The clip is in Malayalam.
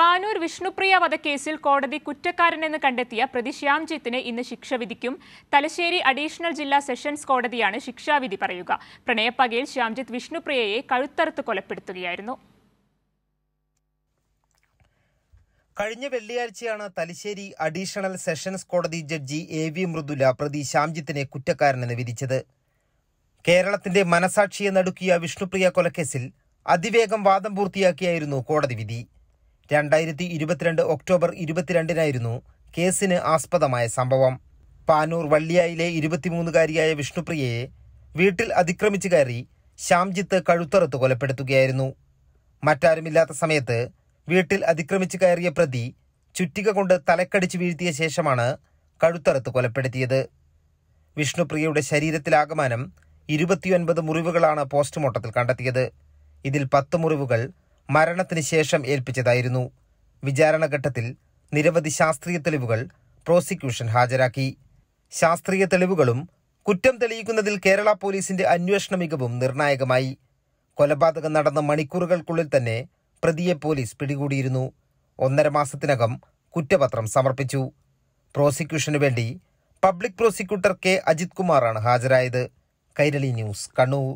പാനൂർ വിഷ്ണുപ്രിയ വധക്കേസിൽ കോടതി കുറ്റക്കാരനെന്ന് കണ്ടെത്തിയ പ്രതി ശ്യാംജിത്തിന് ഇന്ന് ശിക്ഷ വിധിക്കും തലശ്ശേരി അഡീഷണൽ ജില്ലാ സെഷൻസ് കോടതിയാണ് ശിക്ഷാവിധി പറയുക പ്രണയപ്പകയിൽ ശ്യാംജിത്ത് വിഷ്ണുപ്രിയയെ കഴുത്തറുത്ത് കൊലപ്പെടുത്തുകയായിരുന്നു കഴിഞ്ഞ വെള്ളിയാഴ്ചയാണ് തലശ്ശേരി അഡീഷണൽ സെഷൻസ് കോടതി ജഡ്ജി എ വി മൃദുല പ്രതി ശ്യാംജിത്തിനെ കുറ്റക്കാരനെന്ന് വിധിച്ചത് കേരളത്തിന്റെ മനസാക്ഷിയെ നടുക്കിയ വിഷ്ണുപ്രിയ കൊലക്കേസിൽ അതിവേഗം വാദം പൂർത്തിയാക്കിയായിരുന്നു കോടതി വിധി രണ്ടായിരത്തി ഇരുപത്തിരണ്ട് ഒക്ടോബർ ഇരുപത്തിരണ്ടിനായിരുന്നു കേസിന് ആസ്പദമായ സംഭവം പാനൂർ വള്ളിയായിലെ ഇരുപത്തിമൂന്നുകാരിയായ വിഷ്ണുപ്രിയയെ വീട്ടിൽ അതിക്രമിച്ചു കയറി ശ്യാംജിത്ത് കഴുത്തറത്ത് കൊലപ്പെടുത്തുകയായിരുന്നു മറ്റാരുമില്ലാത്ത സമയത്ത് വീട്ടിൽ അതിക്രമിച്ചു കയറിയ പ്രതി ചുറ്റിക കൊണ്ട് തലക്കടിച്ചു വീഴ്ത്തിയ ശേഷമാണ് കഴുത്തറത്ത് കൊലപ്പെടുത്തിയത് വിഷ്ണുപ്രിയയുടെ ശരീരത്തിലാകമാനം ഇരുപത്തിയൊൻപത് മുറിവുകളാണ് പോസ്റ്റ്മോർട്ടത്തിൽ കണ്ടെത്തിയത് ഇതിൽ പത്ത് മുറിവുകൾ മരണത്തിന് ശേഷം ഏൽപ്പിച്ചതായിരുന്നു വിചാരണഘട്ടത്തിൽ നിരവധി ശാസ്ത്രീയ തെളിവുകൾ പ്രോസിക്യൂഷൻ ഹാജരാക്കി ശാസ്ത്രീയ തെളിവുകളും കുറ്റം തെളിയിക്കുന്നതിൽ കേരള പോലീസിന്റെ അന്വേഷണ മികവും നിർണായകമായി കൊലപാതകം നടന്ന മണിക്കൂറുകൾക്കുള്ളിൽ തന്നെ പ്രതിയെ പോലീസ് പിടികൂടിയിരുന്നു ഒന്നര മാസത്തിനകം കുറ്റപത്രം സമർപ്പിച്ചു പ്രോസിക്യൂഷനു വേണ്ടി പബ്ലിക് പ്രോസിക്യൂട്ടർ കെ അജിത് കുമാറാണ് ഹാജരായത് കൈരളി ന്യൂസ് കണ്ണൂർ